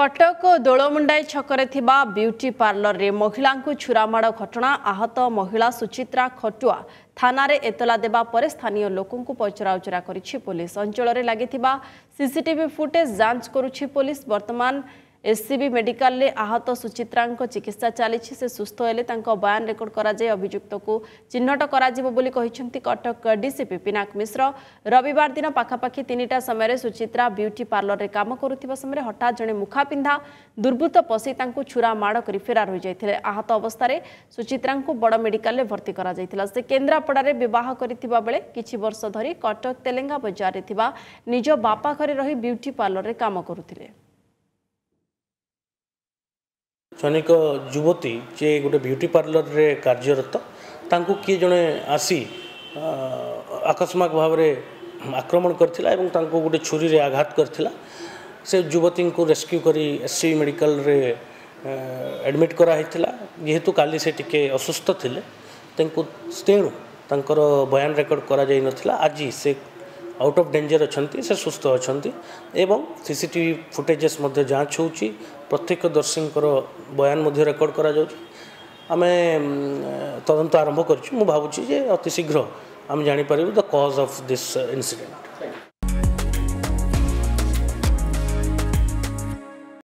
କଟକ ଦୋଳମୁଣ୍ଡାଇ ଛକରେ ଥିବା ବ୍ୟୁଟି ପାର୍ଲରରେ ମହିଳାଙ୍କୁ ଛୁରାମାଡ଼ ଘଟଣା ଆହତ ମହିଳା ସୁଚିତ୍ରା ଖଟୁଆ ଥାନାରେ ଏତଲା ଦେବା ପରେ ସ୍ଥାନୀୟ ଲୋକଙ୍କୁ ପଚରାଉଚରା କରିଛି ପୋଲିସ ଅଞ୍ଚଳରେ ଲାଗିଥିବା ସିସିଟିଭି ଫୁଟେଜ୍ ଯାଞ୍ଚ କରୁଛି ପୋଲିସ ବର୍ତ୍ତମାନ एससि मेडिकल आहत सुचितको चिकित्सा सुस्थ हो बयान रेकर्ड राज अभियुक्त चिह्नटि कटक डीसीपी पिनाक मिश्र रबिबार दिन पाखापा पार्लर पर्लरे कम गरुवा समय हठात जे मुखापिन्धा दुर्बत्त पशिता छुरा माड गरि फेरार आहत अवस्था सुचित बड मेडिकल भर्ति्रापड्रा बह गरि वर्ष धरि कटक तेलेङ्गा बजारले न्यु निज बापा घर रहि ब्युटी पर्लरे कम गरु क्षणिक युवती जे गोटे ब्यूटी पार्लर रे कार्यरत किए जणे आसी आकस्मक भाव आक्रमण करें गोटे छुरी रे आघात करता को रेस्क्यू कर एस सी मेडिकल रे एडमिट कराई जीतु काली से टिके असुस्थ थे तेणु तर बयान रेकर्ड कर आज से आउट ऑफ डेंजर अच्छा से सुस्थ अच्छा सीसीटीवी फुटेजेस जांच हो ପ୍ରତ୍ୟକ୍ଷଦର୍ଶୀଙ୍କର ବୟାନ ମଧ୍ୟ ରେକର୍ଡ଼ କରାଯାଉଛି ଆମେ ତଦନ୍ତ ଆରମ୍ଭ କରିଛୁ ମୁଁ ଭାବୁଛି ଯେ ଅତି ଶୀଘ୍ର ଆମେ ଜାଣିପାରିବୁ the cause of this incident